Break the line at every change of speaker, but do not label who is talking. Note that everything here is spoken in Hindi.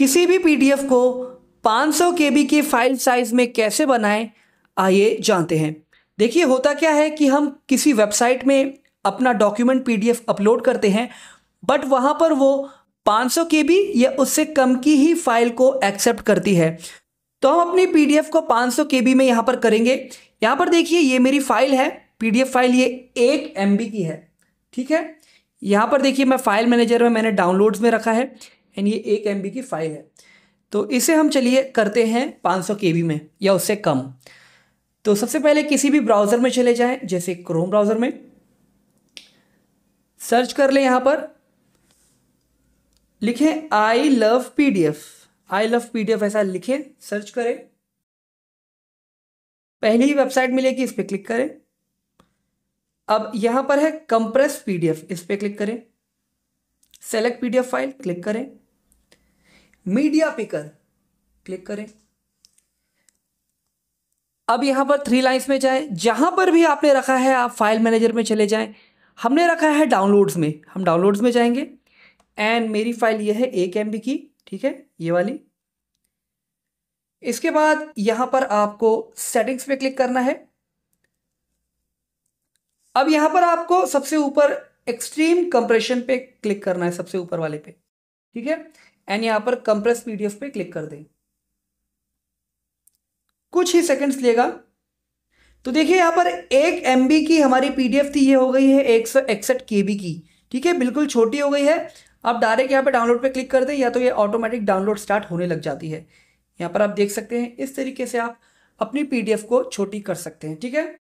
किसी भी पीडीएफ को 500 सौ की फाइल साइज में कैसे बनाएं आइए जानते हैं देखिए होता क्या है कि हम किसी वेबसाइट में अपना डॉक्यूमेंट पीडीएफ अपलोड करते हैं बट वहाँ पर वो 500 सौ के या उससे कम की ही फाइल को एक्सेप्ट करती है तो हम अपनी पीडीएफ को 500 सौ में यहाँ पर करेंगे यहाँ पर देखिए ये मेरी फाइल है पीडीएफ फाइल ये एक एम की है ठीक है यहाँ पर देखिए मैं फाइल मैनेजर में मैंने डाउनलोड्स में रखा है एंड ये एक एम की फाइल है तो इसे हम चलिए करते हैं 500 सौ में या उससे कम तो सबसे पहले किसी भी ब्राउज़र में चले जाएं जैसे क्रोम ब्राउज़र में सर्च कर लें यहाँ पर लिखें I love PDF I love PDF ऐसा लिखें सर्च करें पहली ही वेबसाइट मिलेगी इस पर क्लिक करें अब यहाँ पर है कंप्रेस पीडीएफ इस पर क्लिक करें सेलेक्ट पीडीएफ फाइल क्लिक करें मीडिया पिकर क्लिक करें अब यहां पर थ्री लाइंस में जाएं जहां पर भी आपने रखा है आप फाइल मैनेजर में चले जाएं हमने रखा है डाउनलोड्स में हम डाउनलोड्स में जाएंगे एंड मेरी फाइल ये है एक एम की ठीक है ये वाली इसके बाद यहां पर आपको सेटिंग्स पे क्लिक करना है अब यहां पर आपको सबसे ऊपर एक्सट्रीम कंप्रेशन पे क्लिक करना है सबसे ऊपर वाले पे ठीक है एंड यहां पर कंप्रेस पीडीएफ पे क्लिक कर दें कुछ ही सेकंड्स लेगा तो देखिए यहां पर एक एम की हमारी पीडीएफ थी ये हो गई है एक सौ इकसठ के की ठीक है बिल्कुल छोटी हो गई है आप डायरेक्ट यहां पर डाउनलोड पे क्लिक कर दें या तो ये ऑटोमेटिक डाउनलोड स्टार्ट होने लग जाती है यहां पर आप देख सकते हैं इस तरीके से आप अपनी पीडीएफ को छोटी कर सकते हैं ठीक है